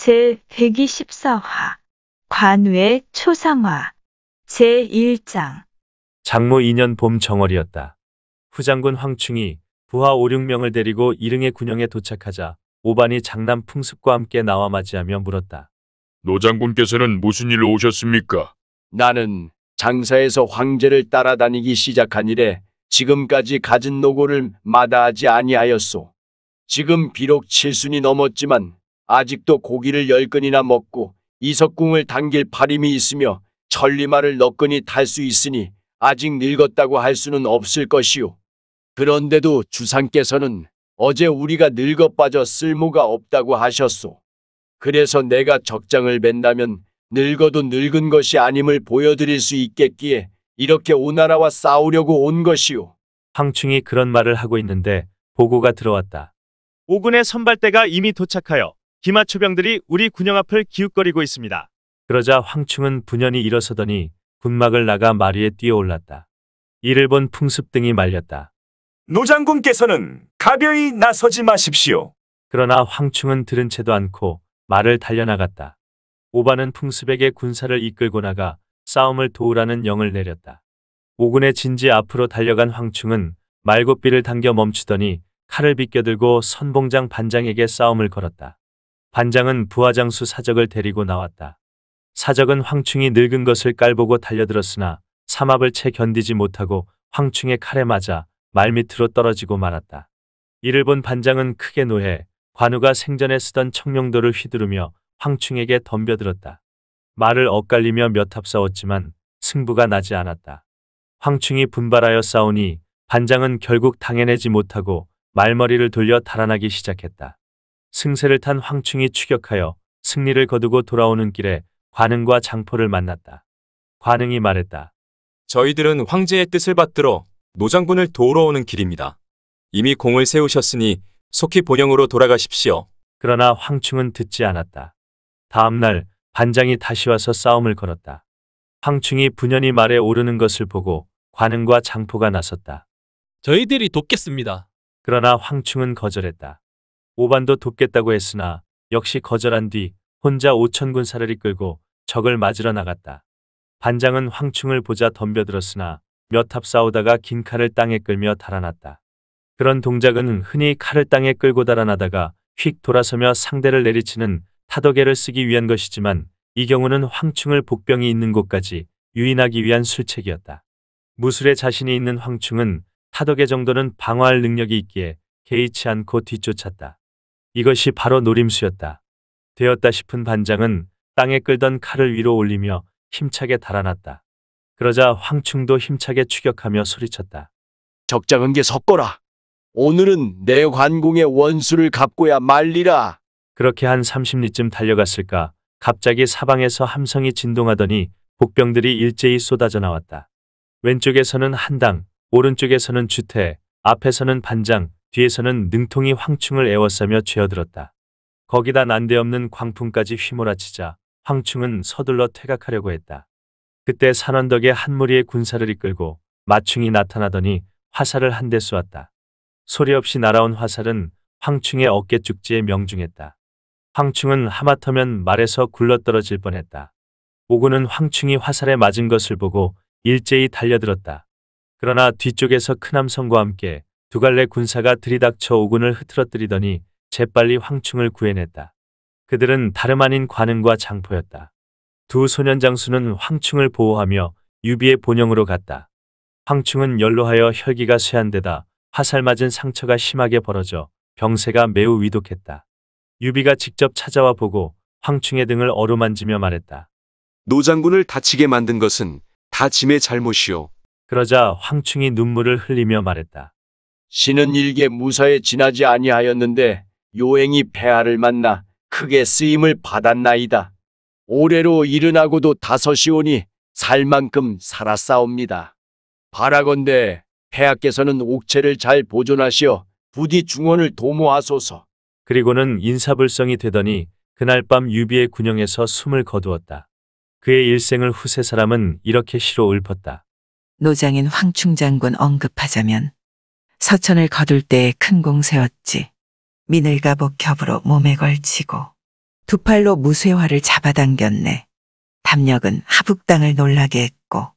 제124화 관외 초상화 제1장 장모 2년 봄 정월이었다. 후장군 황충이 부하 5, 6명을 데리고 이릉의 군영에 도착하자 오반이 장남 풍습과 함께 나와 맞이하며 물었다. 노장군께서는 무슨 일로 오셨습니까? 나는 장사에서 황제를 따라다니기 시작한 이래 지금까지 가진 노고를 마다하지 아니하였소. 지금 비록 칠순이 넘었지만 아직도 고기를 열근이나 먹고 이석궁을 당길 바림이 있으며 천리마를 너끈히 탈수 있으니 아직 늙었다고 할 수는 없을 것이오. 그런데도 주상께서는 어제 우리가 늙어 빠져 쓸모가 없다고 하셨소. 그래서 내가 적장을 맨다면 늙어도 늙은 것이 아님을 보여드릴 수 있겠기에 이렇게 오나라와 싸우려고 온 것이오. 황충이 그런 말을 하고 있는데 보고가 들어왔다. 오군의 선발대가 이미 도착하여 기마초병들이 우리 군영 앞을 기웃거리고 있습니다. 그러자 황충은 분연히 일어서더니 군막을 나가 마리에 뛰어올랐다. 이를 본 풍습등이 말렸다. 노장군께서는 가벼이 나서지 마십시오. 그러나 황충은 들은 채도 않고 말을 달려나갔다. 오바는 풍습에게 군사를 이끌고 나가 싸움을 도우라는 영을 내렸다. 오군의 진지 앞으로 달려간 황충은 말굽비를 당겨 멈추더니 칼을 빗겨들고 선봉장 반장에게 싸움을 걸었다. 반장은 부하장수 사적을 데리고 나왔다. 사적은 황충이 늙은 것을 깔보고 달려들었으나 삼합을 채 견디지 못하고 황충의 칼에 맞아 말밑으로 떨어지고 말았다. 이를 본 반장은 크게 노해 관우가 생전에 쓰던 청룡도를 휘두르며 황충에게 덤벼들었다. 말을 엇갈리며 몇 합 싸웠지만 승부가 나지 않았다. 황충이 분발하여 싸우니 반장은 결국 당해내지 못하고 말머리를 돌려 달아나기 시작했다. 승세를 탄 황충이 추격하여 승리를 거두고 돌아오는 길에 관흥과 장포를 만났다. 관흥이 말했다. 저희들은 황제의 뜻을 받들어 노장군을 도우러 오는 길입니다. 이미 공을 세우셨으니 속히 본영으로 돌아가십시오. 그러나 황충은 듣지 않았다. 다음 날 반장이 다시 와서 싸움을 걸었다. 황충이 분연히 말에 오르는 것을 보고 관흥과 장포가 나섰다. 저희들이 돕겠습니다. 그러나 황충은 거절했다. 오반도 돕겠다고 했으나 역시 거절한 뒤 혼자 오천 군사를 이끌고 적을 맞으러 나갔다. 반장은 황충을 보자 덤벼들었으나 몇 합 싸우다가 긴 칼을 땅에 끌며 달아났다. 그런 동작은 흔히 칼을 땅에 끌고 달아나다가 휙 돌아서며 상대를 내리치는 타도계를 쓰기 위한 것이지만 이 경우는 황충을 복병이 있는 곳까지 유인하기 위한 술책이었다. 무술에 자신이 있는 황충은 타덕의 정도는 방어할 능력이 있기에 개의치 않고 뒤쫓았다. 이것이 바로 노림수였다. 되었다 싶은 반장은 땅에 끌던 칼을 위로 올리며 힘차게 달아났다. 그러자 황충도 힘차게 추격하며 소리쳤다. 적장은 게 섞어라. 오늘은 내 관공의 원수를 갚고야 말리라. 그렇게 한 30리쯤 달려갔을까 갑자기 사방에서 함성이 진동하더니 복병들이 일제히 쏟아져 나왔다. 왼쪽에서는 한당, 오른쪽에서는 주태, 앞에서는 반장, 뒤에서는 능통이 황충을 애워싸며 죄어들었다. 거기다 난데없는 광풍까지 휘몰아치자 황충은 서둘러 퇴각하려고 했다. 그때 산원덕에한 무리의 군사를 이끌고 마충이 나타나더니 화살을 한 대 쏘았다. 소리 없이 날아온 화살은 황충의 어깨 쪽지에 명중했다. 황충은 하마터면 말에서 굴러떨어질 뻔했다. 오군은 황충이 화살에 맞은 것을 보고 일제히 달려들었다. 그러나 뒤쪽에서 큰 함성과 함께 두 갈래 군사가 들이닥쳐 오군을 흐트러뜨리더니 재빨리 황충을 구해냈다. 그들은 다름 아닌 관음과 장포였다. 두 소년 장수는 황충을 보호하며 유비의 본영으로 갔다. 황충은 연로하여 혈기가 쇠한데다 화살 맞은 상처가 심하게 벌어져 병세가 매우 위독했다. 유비가 직접 찾아와 보고 황충의 등을 어루만지며 말했다. 노장군을 다치게 만든 것은 다 짐의 잘못이오. 그러자 황충이 눈물을 흘리며 말했다. 신은 일개 무사에 지나지 아니하였는데 요행이 폐하를 만나 크게 쓰임을 받았나이다. 올해로 일어나고도 다섯이 오니 살 만큼 살아싸옵니다 바라건대 폐하께서는 옥체를 잘 보존하시어 부디 중원을 도모하소서. 그리고는 인사불성이 되더니 그날 밤 유비의 군영에서 숨을 거두었다. 그의 일생을 후세 사람은 이렇게 시로 읊었다. 노장인 황충장군 언급하자면 서천을 거둘 때큰 공세였지. 미늘가복 겹으로 몸에 걸치고 두 팔로 무쇠화를 잡아당겼네. 담력은 하북당을 놀라게 했고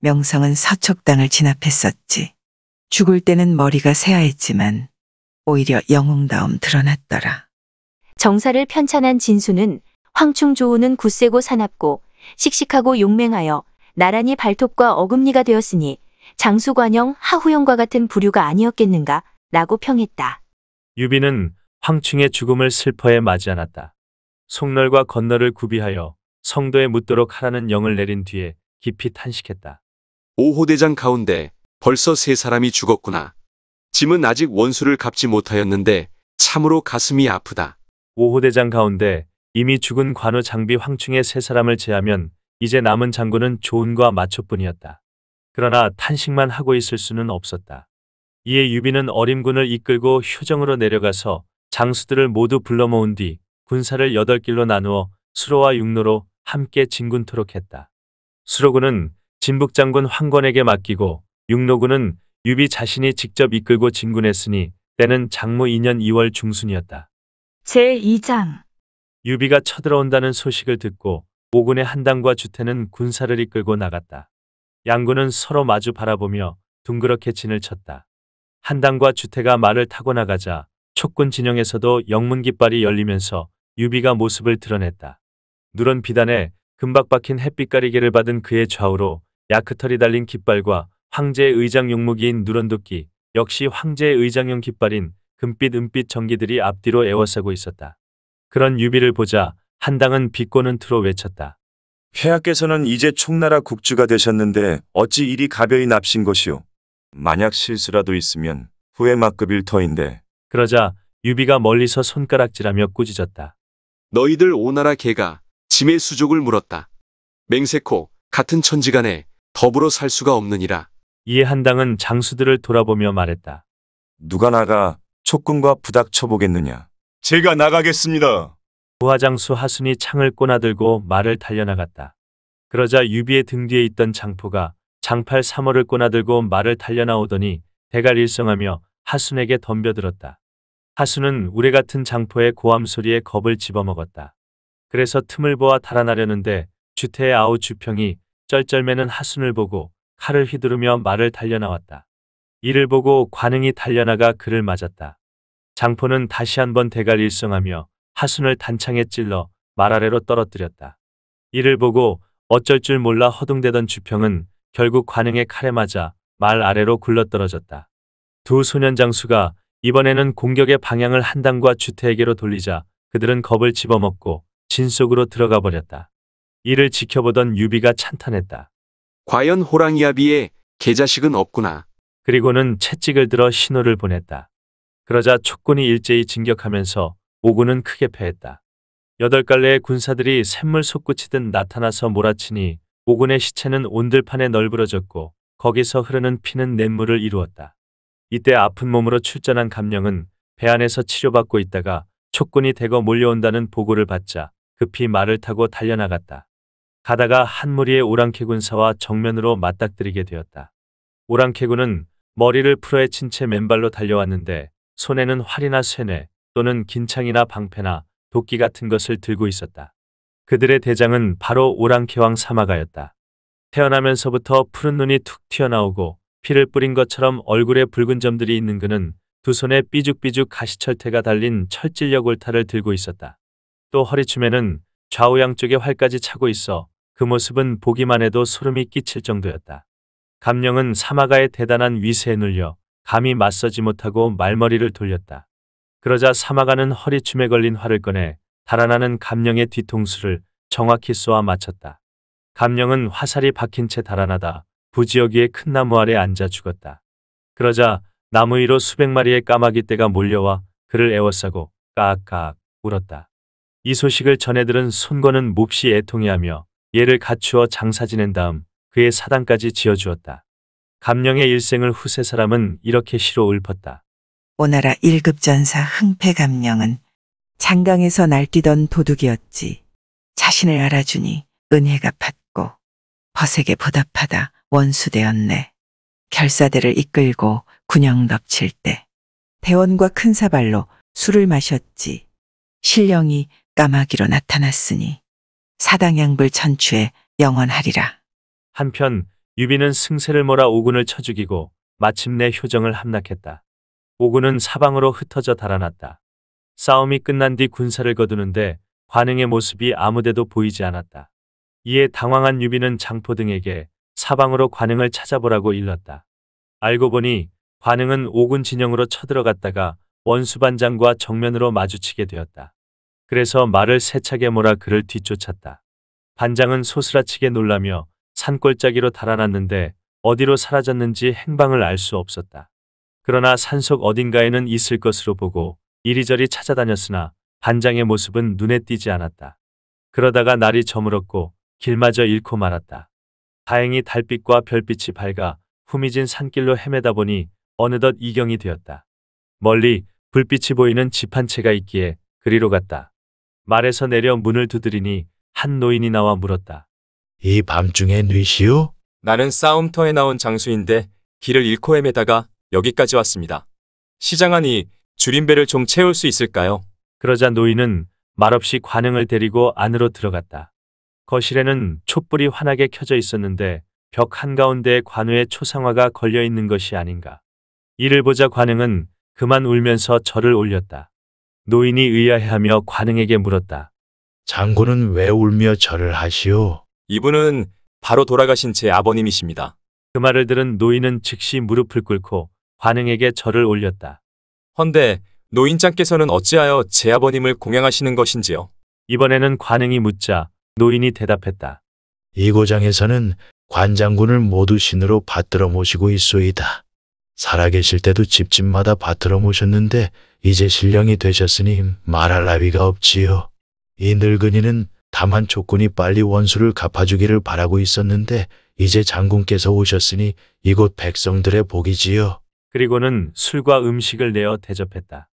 명성은 서척당을 진압했었지. 죽을 때는 머리가 새하했지만 오히려 영웅다움 드러났더라. 정사를 편찬한 진수는 황충조우는 굳세고 사납고 씩씩하고 용맹하여 나란히 발톱과 어금니가 되었으니 장수관영, 하후영과 같은 부류가 아니었겠는가 라고 평했다. 유비는 황충의 죽음을 슬퍼해 맞이 않았다. 속널과 건널을 구비하여 성도에 묻도록 하라는 영을 내린 뒤에 깊이 탄식했다. 오호대장 가운데 벌써 세 사람이 죽었구나. 짐은 아직 원수를 갚지 못하였는데 참으로 가슴이 아프다. 오호대장 가운데 이미 죽은 관우 장비 황충의 세 사람을 제하면 이제 남은 장군은 조은과 마초뿐이었다. 그러나 탄식만 하고 있을 수는 없었다. 이에 유비는 어림군을 이끌고 효정으로 내려가서 장수들을 모두 불러 모은 뒤 군사를 여덟 길로 나누어 수로와 육로로 함께 진군토록 했다. 수로군은 진북장군 황건에게 맡기고 육로군은 유비 자신이 직접 이끌고 진군했으니 때는 장무 2년 2월 중순이었다. 제2장 유비가 쳐들어온다는 소식을 듣고 오군의 한당과 주태는 군사를 이끌고 나갔다. 양구는 서로 마주 바라보며 둥그렇게 진을 쳤다. 한당과 주태가 말을 타고 나가자 촉군 진영에서도 영문 깃발이 열리면서 유비가 모습을 드러냈다. 누런 비단에 금박 박힌 햇빛 가리개를 받은 그의 좌우로 야크털이 달린 깃발과 황제의 의장 용무기인 누런도끼 역시 황제의 의장용 깃발인 금빛 은빛 전기들이 앞뒤로 에워싸고 있었다. 그런 유비를 보자 한당은 비꼬는 투로 외쳤다. 폐하께서는 이제 총나라 국주가 되셨는데 어찌 이리 가벼이 납신 것이오. 만약 실수라도 있으면 후회막급 일터인데. 그러자 유비가 멀리서 손가락질하며 꾸짖었다. 너희들 오나라 개가 짐의 수족을 물었다. 맹세코 같은 천지간에 더불어 살 수가 없느니라. 이에 한당은 장수들을 돌아보며 말했다. 누가 나가 촉군과 부닥쳐 보겠느냐. 제가 나가겠습니다. 부하장수 하순이 창을 꼬나들고 말을 달려나갔다. 그러자 유비의 등 뒤에 있던 장포가 장팔 3호를 꼬나들고 말을 달려나오더니 대갈 일성하며 하순에게 덤벼들었다. 하순은 우레 같은 장포의 고함 소리에 겁을 집어먹었다. 그래서 틈을 보아 달아나려는데 주태의 아우 주평이 쩔쩔매는 하순을 보고 칼을 휘두르며 말을 달려나왔다. 이를 보고 관흥이 달려나가 그를 맞았다. 장포는 다시 한번 대갈 일성하며 하순을 단창에 찔러 말아래로 떨어뜨렸다. 이를 보고 어쩔 줄 몰라 허둥대던 주평은 결국 관흥의 칼에 맞아 말 아래로 굴러떨어졌다. 두 소년 장수가 이번에는 공격의 방향을 한당과 주태에게로 돌리자 그들은 겁을 집어먹고 진 속으로 들어가 버렸다. 이를 지켜보던 유비가 찬탄했다. 과연 호랑이아비에 개자식은 없구나. 그리고는 채찍을 들어 신호를 보냈다. 그러자 촉군이 일제히 진격하면서 오군은 크게 패했다. 여덟 갈래의 군사들이 샘물 솟구치듯 나타나서 몰아치니 오군의 시체는 온들판에 널브러졌고 거기서 흐르는 피는 냇물을 이루었다. 이때 아픈 몸으로 출전한 감령은 배 안에서 치료받고 있다가 촉군이 대거 몰려온다는 보고를 받자 급히 말을 타고 달려나갔다. 가다가 한 무리의 오랑캐 군사와 정면으로 맞닥뜨리게 되었다. 오랑캐 군은 머리를 풀어헤친 채 맨발로 달려왔는데 손에는 활이나 쇠뇌, 또는 긴창이나 방패나 도끼 같은 것을 들고 있었다. 그들의 대장은 바로 오랑캐왕 사마가였다. 태어나면서부터 푸른 눈이 툭 튀어나오고 피를 뿌린 것처럼 얼굴에 붉은 점들이 있는 그는 두 손에 삐죽삐죽 가시철퇴가 달린 철질력 올타를 들고 있었다. 또 허리춤에는 좌우 양쪽에 활까지 차고 있어 그 모습은 보기만 해도 소름이 끼칠 정도였다. 감령은 사마가의 대단한 위세에 눌려 감히 맞서지 못하고 말머리를 돌렸다. 그러자 사마가는 허리춤에 걸린 활을 꺼내 달아나는 감령의 뒤통수를 정확히 쏘아 맞췄다. 감령은 화살이 박힌 채 달아나다 부지역기의큰 나무 아래 앉아 죽었다. 그러자 나무 위로 수백 마리의 까마귀 떼가 몰려와 그를 애워싸고 까악까악 울었다. 이 소식을 전해 들은 손권은 몹시 애통해하며 얘를 갖추어 장사 지낸 다음 그의 사당까지 지어주었다. 감령의 일생을 후세 사람은 이렇게 시로 읊었다. 오나라 1급 전사 흥패감령은 장강에서 날뛰던 도둑이었지 자신을 알아주니 은혜가 팠고 버색에 보답하다 원수되었네. 결사대를 이끌고 군영 덮칠 때 대원과 큰 사발로 술을 마셨지 신령이 까마귀로 나타났으니 사당양불 천추에 영원하리라. 한편 유비는 승세를 몰아 오군을 쳐죽이고 마침내 효정을 함락했다. 오군은 사방으로 흩어져 달아났다. 싸움이 끝난 뒤 군사를 거두는데 관행의 모습이 아무데도 보이지 않았다. 이에 당황한 유비는 장포 등에게 사방으로 관행을 찾아보라고 일렀다. 알고 보니 관행은 오군 진영으로 쳐들어갔다가 원수반장과 정면으로 마주치게 되었다. 그래서 말을 세차게 몰아 그를 뒤쫓았다. 반장은 소스라치게 놀라며 산골짜기로 달아났는데 어디로 사라졌는지 행방을 알 수 없었다. 그러나 산속 어딘가에는 있을 것으로 보고 이리저리 찾아다녔으나 반장의 모습은 눈에 띄지 않았다. 그러다가 날이 저물었고 길마저 잃고 말았다. 다행히 달빛과 별빛이 밝아 후미진 산길로 헤매다 보니 어느덧 이경이 되었다. 멀리 불빛이 보이는 집 한 채가 있기에 그리로 갔다. 말에서 내려 문을 두드리니 한 노인이 나와 물었다. 이 밤중에 뉘시오? 나는 싸움터에 나온 장수인데 길을 잃고 헤매다가 여기까지 왔습니다. 시장하니 줄임배를 좀 채울 수 있을까요? 그러자 노인은 말없이 관흥을 데리고 안으로 들어갔다. 거실에는 촛불이 환하게 켜져 있었는데 벽한가운데 관우의 초상화가 걸려 있는 것이 아닌가. 이를 보자 관흥은 그만 울면서 절을 올렸다. 노인이 의아해하며 관흥에게 물었다. 장군은 왜 울며 절을 하시오? 이분은 바로 돌아가신 제 아버님이십니다. 그 말을 들은 노인은 즉시 무릎을 꿇고 관흥에게 절을 올렸다. 헌데 노인장께서는 어찌하여 제 아버님을 공양하시는 것인지요? 이번에는 관흥이 묻자 노인이 대답했다. 이 고장에서는 관장군을 모두 신으로 받들어 모시고 있소이다. 살아계실 때도 집집마다 받들어 모셨는데 이제 신령이 되셨으니 말할 나위가 없지요. 이 늙은이는 다만 조건이 빨리 원수를 갚아주기를 바라고 있었는데 이제 장군께서 오셨으니 이곳 백성들의 복이지요. 그리고는 술과 음식을 내어 대접했다.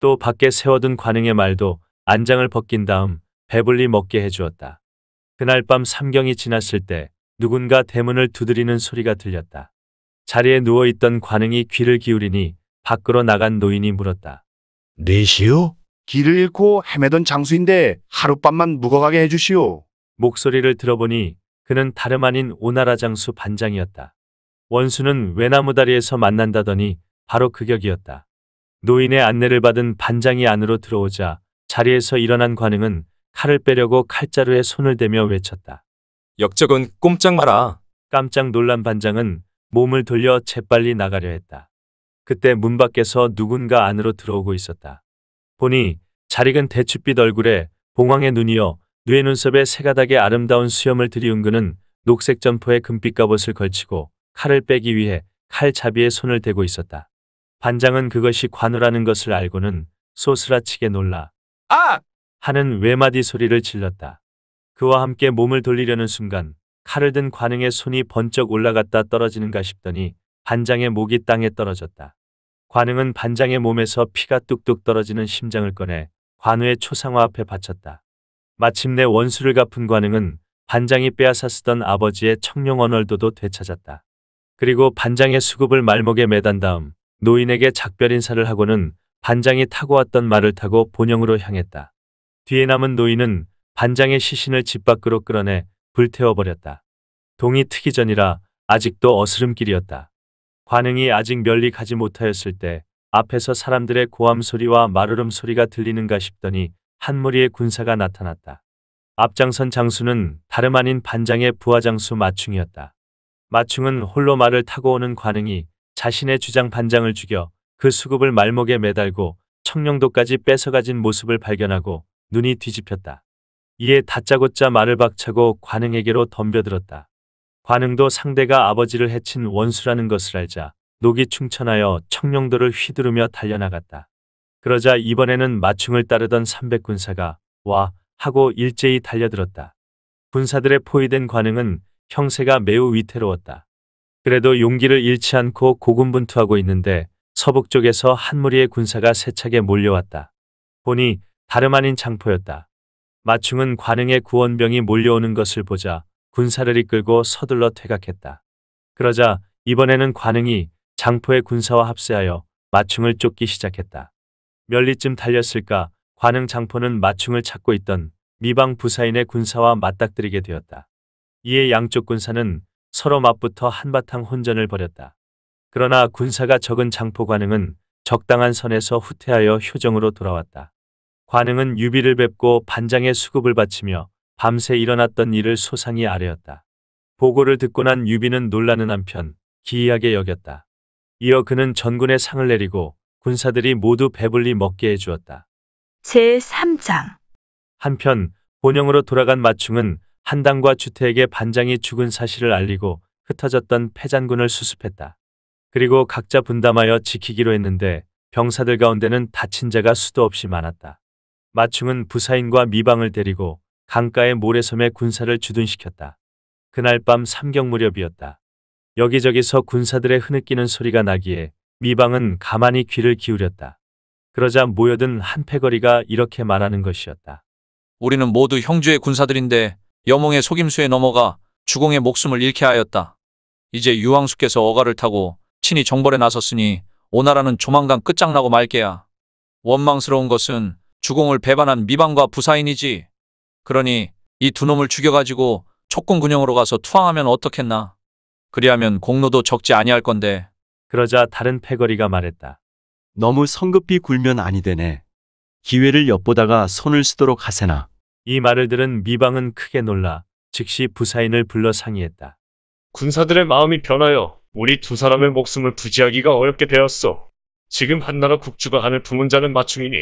또 밖에 세워둔 관행의 말도 안장을 벗긴 다음 배불리 먹게 해주었다. 그날 밤 삼경이 지났을 때 누군가 대문을 두드리는 소리가 들렸다. 자리에 누워있던 관행이 귀를 기울이니 밖으로 나간 노인이 물었다. 네시오? 길을 잃고 헤매던 장수인데 하룻밤만 묵어가게 해주시오. 목소리를 들어보니 그는 다름 아닌 오나라 장수 반장이었다. 원수는 외나무 다리에서 만난다더니 바로 그 격이었다. 노인의 안내를 받은 반장이 안으로 들어오자 자리에서 일어난 관흥은 칼을 빼려고 칼자루에 손을 대며 외쳤다. 역적은 꼼짝 마라. 깜짝 놀란 반장은 몸을 돌려 재빨리 나가려 했다. 그때 문 밖에서 누군가 안으로 들어오고 있었다. 보니 자릭은 대추빛 얼굴에 봉황의 눈이여 뇌 눈썹에 새가닥의 아름다운 수염을 들이운 그는 녹색 점퍼에 금빛 갑옷을 걸치고 칼을 빼기 위해 칼잡이에 손을 대고 있었다. 반장은 그것이 관우라는 것을 알고는 소스라치게 놀라 아! 하는 외마디 소리를 질렀다. 그와 함께 몸을 돌리려는 순간 칼을 든관응의 손이 번쩍 올라갔다 떨어지는가 싶더니 반장의 목이 땅에 떨어졌다. 관응은 반장의 몸에서 피가 뚝뚝 떨어지는 심장을 꺼내 관우의 초상화 앞에 바쳤다. 마침내 원수를 갚은 관응은 반장이 빼앗아 쓰던 아버지의 청룡언월도도 되찾았다. 그리고 반장의 수급을 말목에 매단 다음 노인에게 작별 인사를 하고는 반장이 타고 왔던 말을 타고 본영으로 향했다. 뒤에 남은 노인은 반장의 시신을 집 밖으로 끌어내 불태워버렸다. 동이 트기 전이라 아직도 어스름길이었다. 관흥이 아직 멸리 가지 못하였을 때 앞에서 사람들의 고함 소리와 마르름 소리가 들리는가 싶더니 한 무리의 군사가 나타났다. 앞장선 장수는 다름 아닌 반장의 부하장수 마충이었다. 마충은 홀로 말을 타고 오는 관흥이 자신의 주장 반장을 죽여 그 수급을 말목에 매달고 청룡도까지 뺏어가진 모습을 발견하고 눈이 뒤집혔다. 이에 다짜고짜 말을 박차고 관흥에게로 덤벼들었다. 관흥도 상대가 아버지를 해친 원수라는 것을 알자 녹이 충천하여 청룡도를 휘두르며 달려나갔다. 그러자 이번에는 마충을 따르던 300군사가 와 하고 일제히 달려들었다. 군사들의 포위된 관흥은 형세가 매우 위태로웠다. 그래도 용기를 잃지 않고 고군분투하고 있는데 서북 쪽에서 한 무리의 군사가 세차게 몰려왔다. 보니 다름 아닌 장포였다. 마충은 관흥의 구원병이 몰려오는 것을 보자 군사를 이끌고 서둘러 퇴각했다. 그러자 이번에는 관흥이 장포의 군사와 합세하여 마충을 쫓기 시작했다. 멸리쯤 달렸을까 관흥 장포는 마충을 찾고 있던 미방 부사인의 군사와 맞닥뜨리게 되었다. 이에 양쪽 군사는 서로 맞붙어 한바탕 혼전을 벌였다. 그러나 군사가 적은 장포 관흥은 적당한 선에서 후퇴하여 효정으로 돌아왔다. 관흥은 유비를 뵙고 반장의 수급을 바치며 밤새 일어났던 일을 소상히 아뢰었다. 보고를 듣고 난 유비는 놀라는 한편 기이하게 여겼다. 이어 그는 전군의 상을 내리고 군사들이 모두 배불리 먹게 해주었다. 제3장 한편 본영으로 돌아간 마충은 한당과 주태에게 반장이 죽은 사실을 알리고 흩어졌던 패잔군을 수습했다. 그리고 각자 분담하여 지키기로 했는데 병사들 가운데는 다친 자가 수도 없이 많았다. 마충은 부사인과 미방을 데리고 강가의 모래섬에 군사를 주둔시켰다. 그날 밤 삼경 무렵이었다. 여기저기서 군사들의 흐느끼는 소리가 나기에 미방은 가만히 귀를 기울였다. 그러자 모여든 한패거리가 이렇게 말하는 것이었다. 우리는 모두 형주의 군사들인데 여몽의 속임수에 넘어가 주공의 목숨을 잃게 하였다. 이제 유황숙께서 어가를 타고 친히 정벌에 나섰으니 오나라는 조만간 끝장나고 말게야. 원망스러운 것은 주공을 배반한 미방과 부사인이지. 그러니 이 두 놈을 죽여가지고 촉군 군영으로 가서 투항하면 어떻겠나. 그리하면 공로도 적지 아니할 건데. 그러자 다른 패거리가 말했다. 너무 성급히 굴면 아니 되네. 기회를 엿보다가 손을 쓰도록 하세나. 이 말을 들은 미방은 크게 놀라 즉시 부사인을 불러 상의했다. 군사들의 마음이 변하여 우리 두 사람의 목숨을 부지하기가 어렵게 되었소. 지금 한나라 국주가 하늘 품은 자는 마충이니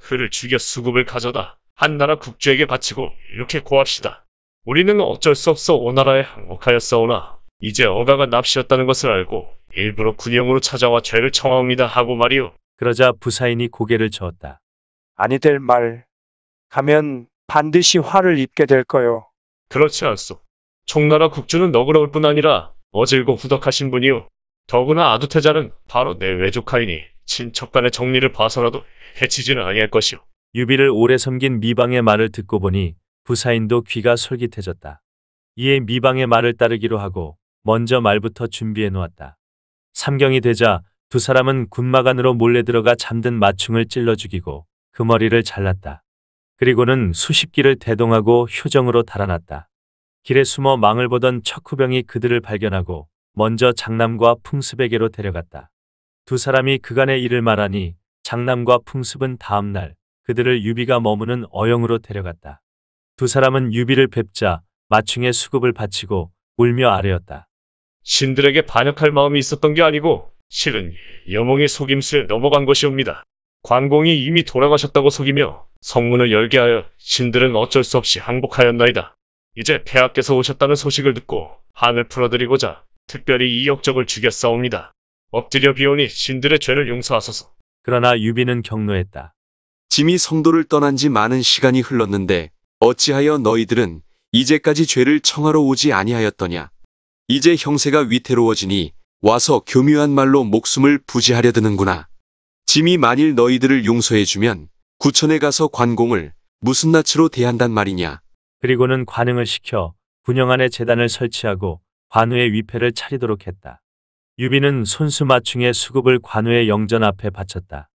그를 죽여 수급을 가져다 한나라 국주에게 바치고 이렇게 고합시다. 우리는 어쩔 수 없어 오나라에 항복하였사오나 이제 어가가 납시였다는 것을 알고 일부러 군영으로 찾아와 죄를 청하옵니다 하고 말이오. 그러자 부사인이 고개를 저었다. 아니 될 말. 가면 반드시 화를 입게 될 거요. 그렇지 않소. 총나라 국주는 너그러울 뿐 아니라 어질고 후덕하신 분이요. 더구나 아두태자는 바로 내 외조카이니 친척 간의 정리를 봐서라도 해치지는 아니할 것이오. 유비를 오래 섬긴 미방의 말을 듣고 보니 부사인도 귀가 솔깃해졌다. 이에 미방의 말을 따르기로 하고 먼저 말부터 준비해 놓았다. 삼경이 되자 두 사람은 군마 안으로 몰래 들어가 잠든 마충을 찔러 죽이고 그 머리를 잘랐다. 그리고는 수십 길을 대동하고 효정으로 달아났다. 길에 숨어 망을 보던 척후병이 그들을 발견하고 먼저 장남과 풍습에게로 데려갔다. 두 사람이 그간의 일을 말하니 장남과 풍습은 다음날 그들을 유비가 머무는 어영으로 데려갔다. 두 사람은 유비를 뵙자 마충의 수급을 바치고 울며 아뢰었다. 신들에게 반역할 마음이 있었던 게 아니고 실은 여몽의 속임수에 넘어간 것이옵니다. 관공이 이미 돌아가셨다고 속이며 성문을 열게 하여 신들은 어쩔 수 없이 항복하였나이다. 이제 폐하께서 오셨다는 소식을 듣고 한을 풀어드리고자 특별히 이 역적을 죽였사옵니다. 엎드려 비오니 신들의 죄를 용서하소서. 그러나 유비는 경노했다. 짐이 성도를 떠난 지 많은 시간이 흘렀는데 어찌하여 너희들은 이제까지 죄를 청하러 오지 아니하였더냐. 이제 형세가 위태로워지니 와서 교묘한 말로 목숨을 부지하려 드는구나. 짐이 만일 너희들을 용서해주면 구천에 가서 관공을 무슨 낯으로 대한단 말이냐. 그리고는 관응을 시켜 분영 안에 재단을 설치하고 관우의 위패를 차리도록 했다. 유비는 손수맞충의 수급을 관우의 영전 앞에 바쳤다.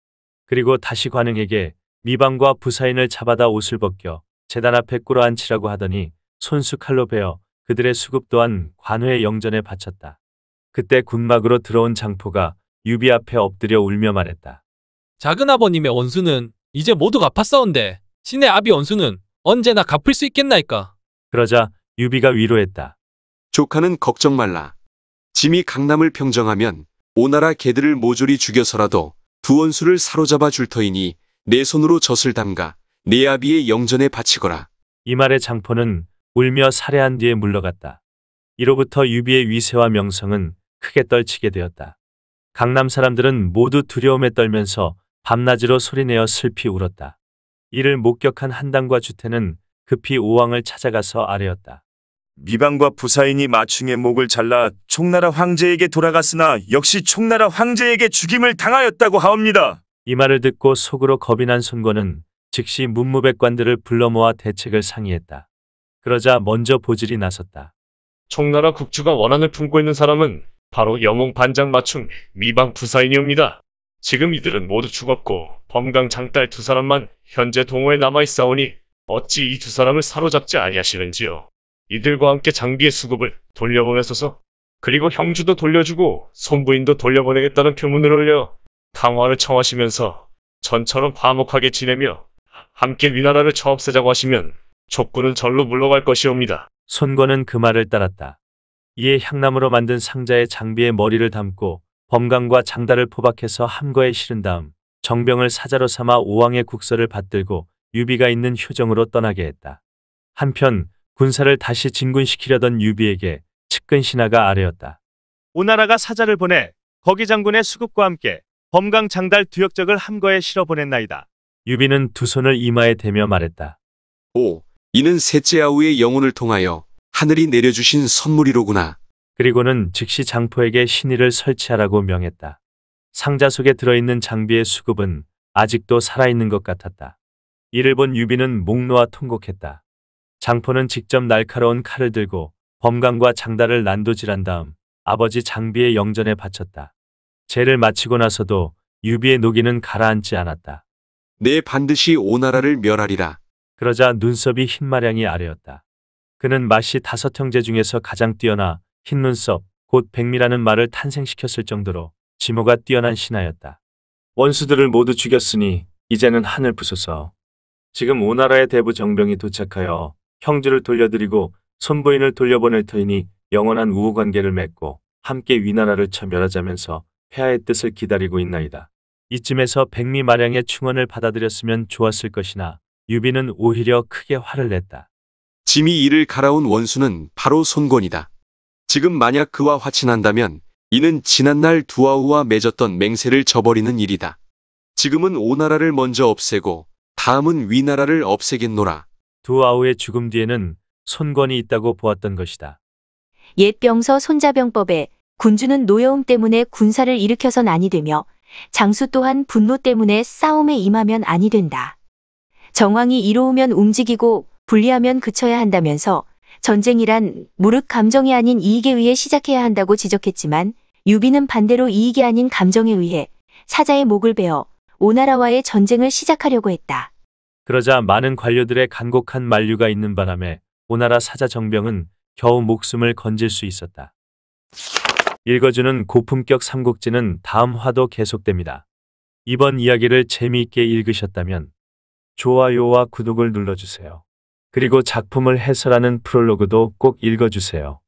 그리고 다시 관응에게 미방과 부사인을 잡아다 옷을 벗겨 재단 앞에 꿇어앉히라고 하더니 손수 칼로 베어 그들의 수급 또한 관우의 영전에 바쳤다. 그때 군막으로 들어온 장포가 유비 앞에 엎드려 울며 말했다. 작은 아버님의 원수는 이제 모두 갚았사온데 신의 아비 원수는 언제나 갚을 수 있겠나이까. 그러자 유비가 위로했다. 조카는 걱정 말라. 짐이 강남을 평정하면 오나라 개들을 모조리 죽여서라도 두 원수를 사로잡아 줄 터이니 내 손으로 젖을 담가 내 아비의 영전에 바치거라. 이 말에 장포는 울며 살해한 뒤에 물러갔다. 이로부터 유비의 위세와 명성은 크게 떨치게 되었다. 강남 사람들은 모두 두려움에 떨면서 밤낮으로 소리내어 슬피 울었다. 이를 목격한 한당과 주태는 급히 오왕을 찾아가서 아뢰었다. 미방과 부사인이 마충의 목을 잘라 총나라 황제에게 돌아갔으나 역시 총나라 황제에게 죽임을 당하였다고 하옵니다. 이 말을 듣고 속으로 겁이 난 손권은 즉시 문무백관들을 불러 모아 대책을 상의했다. 그러자 먼저 보질이 나섰다. 총나라 국주가 원한을 품고 있는 사람은 바로 영웅 반장 맞춤 미방 부사인이옵니다. 지금 이들은 모두 죽었고 범강 장딸 두 사람만 현재 동호에 남아있사오니 어찌 이 두 사람을 사로잡지 아니하시는지요. 이들과 함께 장비의 수급을 돌려보내소서 그리고 형주도 돌려주고 손부인도 돌려보내겠다는 표문을 올려 강화를 청하시면서 전처럼 화목하게 지내며 함께 위나라를 처업세자고 하시면 족구는 절로 물러갈 것이옵니다. 손권은 그 말을 따랐다. 이에 향나무로 만든 상자의 장비의 머리를 담고 범강과 장달을 포박해서 함거에 실은 다음 정병을 사자로 삼아 우왕의 국서를 받들고 유비가 있는 효정으로 떠나게 했다. 한편 군사를 다시 진군시키려던 유비에게 측근 신하가 아래였다. 오나라가 사자를 보내 거기 장군의 수급과 함께 범강 장달 두역적을 함거에 실어 보냈나이다. 유비는 두 손을 이마에 대며 말했다. 오, 이는 셋째 아우의 영혼을 통하여 하늘이 내려주신 선물이로구나. 그리고는 즉시 장포에게 신의를 설치하라고 명했다. 상자 속에 들어있는 장비의 수급은 아직도 살아있는 것 같았다. 이를 본 유비는 목 놓아 통곡했다. 장포는 직접 날카로운 칼을 들고 범강과 장다를 난도질한 다음 아버지 장비의 영전에 바쳤다. 죄를 마치고 나서도 유비의 노기는 가라앉지 않았다. 내 반드시 오나라를 멸하리라. 그러자 눈썹이 흰 마량이 아래였다. 그는 마시 다섯 형제 중에서 가장 뛰어나 흰 눈썹, 곧 백미라는 말을 탄생시켰을 정도로 지모가 뛰어난 신하였다. 원수들을 모두 죽였으니 이제는 하늘 부소서. 지금 오나라의 대부 정병이 도착하여 형주를 돌려드리고 손부인을 돌려보낼 터이니 영원한 우호관계를 맺고 함께 위나라를 처멸하자면서 폐하의 뜻을 기다리고 있나이다. 이쯤에서 백미 마량의 충원을 받아들였으면 좋았을 것이나 유비는 오히려 크게 화를 냈다. 짐이 이를 갈아온 원수는 바로 손권이다. 지금 만약 그와 화친한다면 이는 지난날 두아우와 맺었던 맹세를 저버리는 일이다. 지금은 오나라를 먼저 없애고 다음은 위나라를 없애겠노라. 두아우의 죽음 뒤에는 손권이 있다고 보았던 것이다. 옛 병서 손자병법에 군주는 노여움 때문에 군사를 일으켜선 아니 되며 장수 또한 분노 때문에 싸움에 임하면 아니 된다. 정황이 이로우면 움직이고 분리하면 그쳐야 한다면서 전쟁이란 무릇 감정이 아닌 이익에 의해 시작해야 한다고 지적했지만 유비는 반대로 이익이 아닌 감정에 의해 사자의 목을 베어 오나라와의 전쟁을 시작하려고 했다. 그러자 많은 관료들의 간곡한 만류가 있는 바람에 오나라 사자 정병은 겨우 목숨을 건질 수 있었다. 읽어주는 고품격 삼국지는 다음 화도 계속됩니다. 이번 이야기를 재미있게 읽으셨다면 좋아요와 구독을 눌러주세요. 그리고 작품을 해설하는 프롤로그도 꼭 읽어주세요.